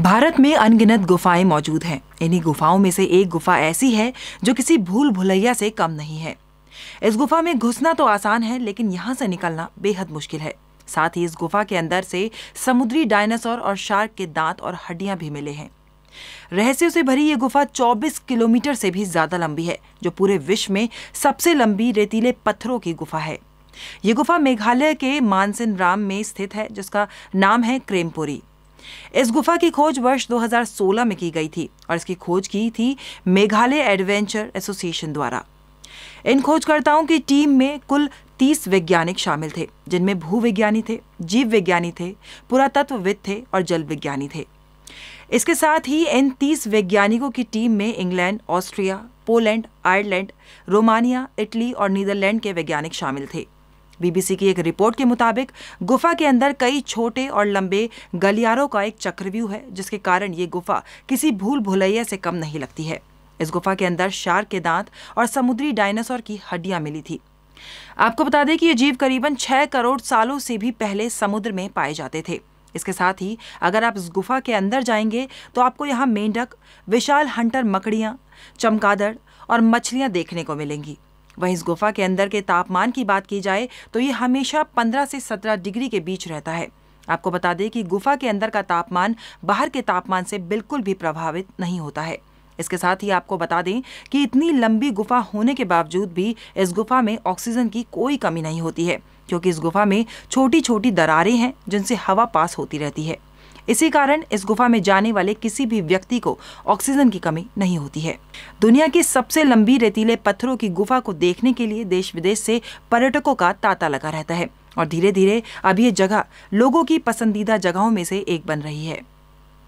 भारत में अनगिनत गुफाएं मौजूद हैं इन्हीं गुफाओं में से एक गुफा ऐसी है जो किसी भूल भुलैया से कम नहीं है इस गुफा में घुसना तो आसान है लेकिन यहाँ से निकलना बेहद मुश्किल है साथ ही इस गुफा के अंदर से समुद्री डायनासोर और शार्क के दांत और हड्डियां भी मिले हैं रहस्यों से भरी ये गुफा 24 किलोमीटर से भी ज्यादा लंबी है जो पूरे विश्व में सबसे लंबी रेतीले पत्थरों की गुफा है ये गुफा मेघालय के मानसिन राम में स्थित है जिसका नाम है क्रेमपुरी इस गुफा की खोज वर्ष 2016 में की गई थी और इसकी खोज की थी मेघालय एडवेंचर एसोसिएशन द्वारा इन खोजकर्ताओं की टीम में कुल 30 वैज्ञानिक शामिल थे जिनमें भूविज्ञानी थे जीव विज्ञानी थे पुरातत्वविद थे और जल विज्ञानी थे इसके साथ ही इन 30 वैज्ञानिकों की टीम में England Austria Poland Ireland Romania Italy और नीदरलैंड के वैज्ञानिक शामिल थे बीबीसी की एक रिपोर्ट के मुताबिक गुफा के अंदर कई छोटे और लंबे गलियारों का एक चक्रव्यूह है जिसके कारण ये गुफा किसी भूल भुलैया से कम नहीं लगती है इस गुफा के अंदर शार के दांत और समुद्री डायनासोर की हड्डियां मिली थी आपको बता दें कि ये जीव करीबन छह करोड़ सालों से भी पहले समुद्र में पाए जाते थे इसके साथ ही अगर आप इस गुफा के अंदर जाएंगे तो आपको यहाँ मेंढक विशाल हंटर मकड़ियाँ चमकादड़ और मछलियाँ देखने को मिलेंगी वहीं इस गुफा के अंदर के तापमान की बात की जाए तो ये हमेशा पंद्रह से सत्रह डिग्री के बीच रहता है आपको बता दें कि गुफा के अंदर का तापमान बाहर के तापमान से बिल्कुल भी प्रभावित नहीं होता है इसके साथ ही आपको बता दें कि इतनी लंबी गुफा होने के बावजूद भी इस गुफा में ऑक्सीजन की कोई कमी नहीं होती है क्योंकि इस गुफा में छोटी छोटी दरारें हैं जिनसे हवा पास होती रहती है इसी कारण इस गुफा में जाने वाले किसी भी व्यक्ति को ऑक्सीजन की कमी नहीं होती है दुनिया की सबसे लंबी रेतीले पत्थरों की गुफा को देखने के लिए देश विदेश से पर्यटकों का तांता लगा रहता है और धीरे धीरे अब ये जगह लोगों की पसंदीदा जगहों में से एक बन रही है